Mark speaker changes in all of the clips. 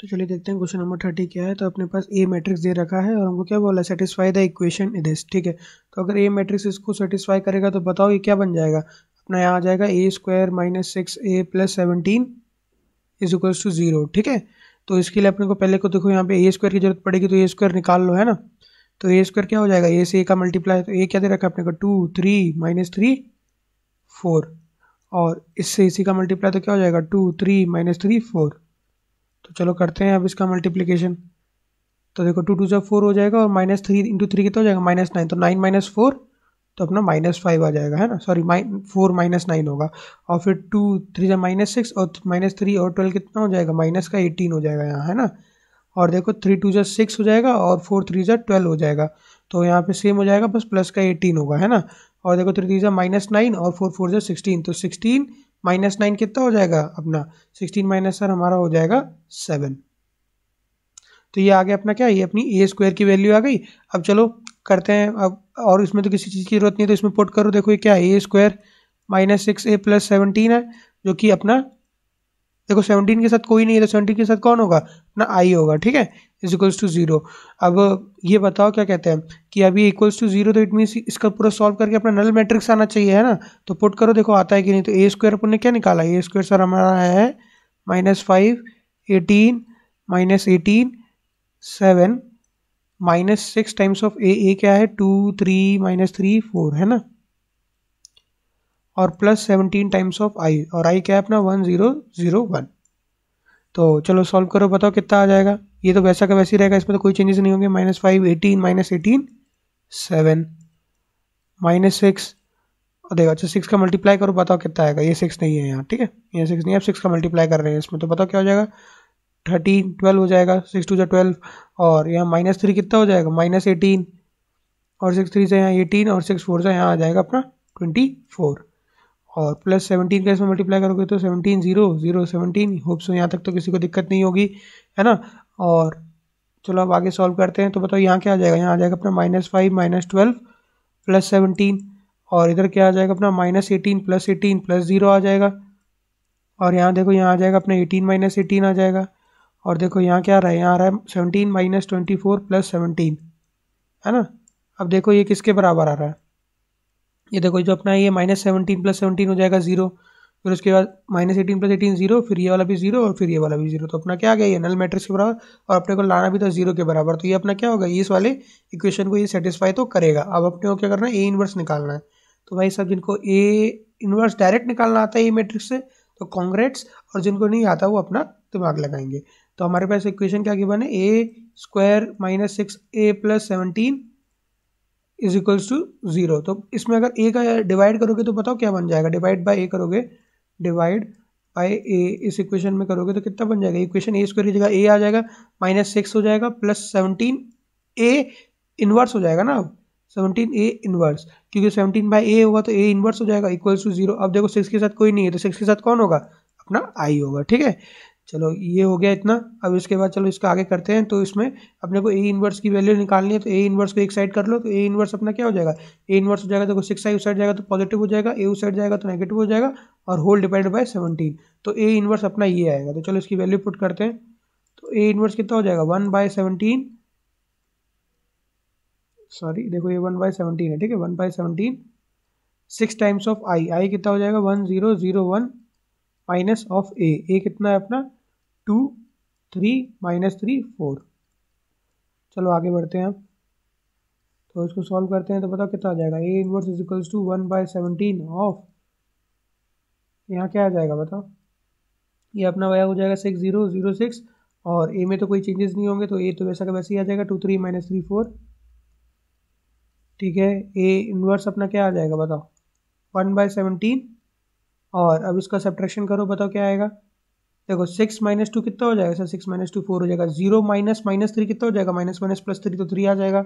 Speaker 1: तो चलिए देखते हैं क्वेश्चन नंबर थर्टी क्या है तो अपने पास ए मैट्रिक्स दे रखा है और हमको क्या बोला सेटिस्फाई द इक्वेशन दिस ठीक है तो अगर ए मैट्रिक्स इसको सेटिस्फाई करेगा तो बताओ ये क्या बन जाएगा अपना यहाँ आ जाएगा a square minus six a plus seventeen is equals to zero ठीक है तो इसके लिए अपने को पहले को देखो यहाँ पे ए स्क्वायर की जरूरत पड़ेगी तो ए स्क्वायर निकाल लो है ना तो ए स्क्वायर क्या हो जाएगा ए से ए का मल्टीप्लाई तो ए क्या दे रखा है अपने को two three minus three four और इससे इसी का मल्टीप्लाई तो क्या हो जाएगा two three minus three four तो चलो करते हैं अब इसका मल्टीप्लीकेशन तो देखो टू टू सा फोर हो जाएगा और माइनस थ्री इंटू थ्री कितना हो जाएगा माइनस नाइन तो नाइन माइनस फोर तो अपना माइनस फाइव आ जाएगा है ना sorry minus four minus nine होगा और फिर टू थ्री जो माइनस सिक्स और माइनस थ्री और ट्वेल्व कितना हो जाएगा माइनस का एटीन हो जाएगा यहाँ है ना और देखो थ्री टू जा सिक्स हो जाएगा और फोर थ्री जा ट्वेल्व हो जाएगा तो यहाँ पे सेम हो जाएगा बस प्लस का एटीन होगा है ना और देखो थ्री थ्री जा माइनस नाइन और फोर फोर जो सिक्सटीन तो सिक्सटीन माइनस नाइन कितना हो जाएगा अपना सिक्सटीन माइनस सर हमारा हो जाएगा सेवन तो ये आ गया अपना क्या ये अपनी ए स्क्वायर की वैल्यू आ गई अब चलो करते हैं अब और इसमें तो किसी चीज़ की जरूरत नहीं है तो इसमें पुट करो देखो ये क्या a square minus six a plus seventeen है जो कि अपना देखो सेवनटीन के साथ कोई नहीं है तो सेवनटीन के साथ कौन होगा अपना आई होगा ठीक है इज इक्वल्स टू ज़ीरो अब ये बताओ क्या कहते हैं कि अभी इक्वल्स टू जीरो तो इट मीन्स इसका पूरा सॉल्व करके अपना नल मैट्रिक्स आना चाहिए है ना तो पुट करो देखो आता है कि नहीं तो ए स्क्वायर अपन ने क्या निकाला ए स्क्वायर सर हमारा है minus five eighteen minus eighteen seven minus six times of A a क्या है two three minus three four है ना और plus seventeen times of I और आई क्या है अपना वन ज़ीरो ज़ीरो वन तो चलो सॉल्व करो बताओ कितना आ जाएगा ये तो वैसा का वैसे ही रहेगा इसमें तो कोई चेंजेस नहीं होंगे minus five eighteen minus eighteen seven minus six और देखो अच्छा सिक्स का मल्टीप्लाई करो बताओ कितना आएगा ये सिक्स नहीं है यहाँ ठीक है ये सिक्स नहीं है अब सिक्स का मल्टीप्लाई कर रहे हैं इसमें तो बताओ क्या हो जाएगा थर्टीन ट्वेल्व हो जाएगा सिक्स टू जो ट्वेल्व और यहाँ माइनस थ्री कितना हो जाएगा माइनस एटीन और सिक्स थ्री से यहाँ एटीन और सिक्स फोर से यहाँ आ जाएगा अपना ट्वेंटी फोर और प्लस सेवनटीन का इसमें मल्टीप्लाई करोगे तो seventeen zero zero seventeen hopes यहाँ तक तो किसी को दिक्कत नहीं होगी है ना और चलो अब आगे सॉल्व करते हैं तो बताओ यहाँ क्या आ जाएगा यहाँ आ जाएगा अपना minus five minus twelve plus seventeen और इधर क्या आ जाएगा अपना minus eighteen plus eighteen plus zero आ जाएगा और यहाँ देखो यहाँ आ जाएगा अपना एटीन माइनस एटीन आ जाएगा और देखो यहाँ क्या आ रहा है यहाँ आ रहा है seventeen minus twenty four plus seventeen है ना अब देखो ये किसके बराबर आ रहा है ये देखो जो अपना ये माइनस सेवनटीन प्लस सेवनटीन हो जाएगा ज़ीरो फिर उसके बाद minus eighteen plus eighteen zero फिर ये वाला भी जीरो और फिर ये वाला भी जीरो तो अपना क्या आ गया ये नल मैट्रिक्स के बराबर और अपने को लाना भी था जीरो के बराबर तो ये अपना क्या होगा इस वाले इक्वेशन को ये सेटिस्फाई तो करेगा अब अपने को क्या करना है ए इन्वर्स निकालना है तो भाई सब जिनको ए इन्वर्स डायरेक्ट निकालना आता है ए मैट्रिक्स से तो कॉन्ग्रेट्स और जिनको नहीं आता वो अपना दिमाग लगाएंगे तो हमारे पास इक्वेशन क्या बने a square minus six a plus seventeen is equals to zero तो इसमें अगर ए का डिवाइड करोगे तो बताओ क्या बन जाएगा डिवाइड बाय ए करोगे डिवाइड बाई ए इस इक्वेशन में करोगे तो कितना बन जाएगा इक्वेशन ए स्क्वायर की जगह ए आ जाएगा माइनस सिक्स हो जाएगा प्लस सेवनटीन ए इन्वर्स हो जाएगा ना अब सेवनटीन ए इन्वर्स क्योंकि सेवनटीन बाई ए होगा तो ए इन्वर्स हो जाएगा इक्वल टू जीरो अब देखो सिक्स के साथ कोई नहीं है तो सिक्स के साथ कौन होगा अपना आई होगा ठीक है चलो ये हो गया इतना अब इसके बाद चलो इसका आगे करते हैं तो इसमें अपने को ए इन्वर्स की वैल्यू निकालनी है तो ए इन्वर्स को एक साइड कर लो तो ए इन्वर्स अपना क्या हो जाएगा ए इन्वर्स हो जाएगा तो सिक्स आई उस साइड जाएगा तो पॉजिटिव हो जाएगा ए उस साइड जाएगा तो नेगेटिव हो जाएगा और होल डिवाइड बाय सेवनटीन तो ए इनवर्स अपना ये आएगा तो चलो इसकी वैल्यू पुट करते हैं तो ए इनवर्स कितना हो जाएगा वन बाय सेवनटीन सॉरी देखो ये वन बाय सेवनटीन है ठीक है one by seventeen six times of I I कितना हो जाएगा one zero zero one minus of A A कितना है अपना two three minus three four चलो आगे बढ़ते हैं तो इसको सॉल्व करते हैं तो बताओ कितना आ जाएगा A inverse is equals to one by seventeen of यहाँ क्या आ जाएगा बताओ ये अपना वाया हो जाएगा सिक्स जीरो जीरो सिक्स और ए में तो कोई चेंजेस नहीं होंगे तो ए तो वैसा का वैसे ही आ जाएगा two three minus three four ठीक है ए इनवर्स अपना क्या आ जाएगा बताओ वन बाय सेवनटीन और अब इसका सब्ट्रैक्शन करो बताओ क्या आएगा देखो सिक्स माइनस टू कितना हो जाएगा sir six minus two four हो जाएगा जीरो माइनस माइनस थ्री कितना हो जाएगा माइनस माइनस प्लस थ्री तो थ्री आ जाएगा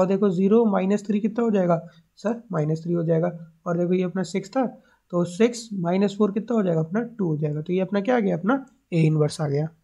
Speaker 1: और देखो जीरो माइनस थ्री कितना हो जाएगा सर माइनस थ्री हो जाएगा और देखो ये अपना सिक्स था तो सिक्स माइनस फोर कितना हो जाएगा अपना टू हो जाएगा तो ये अपना क्या आ गया अपना ए इन्वर्स आ गया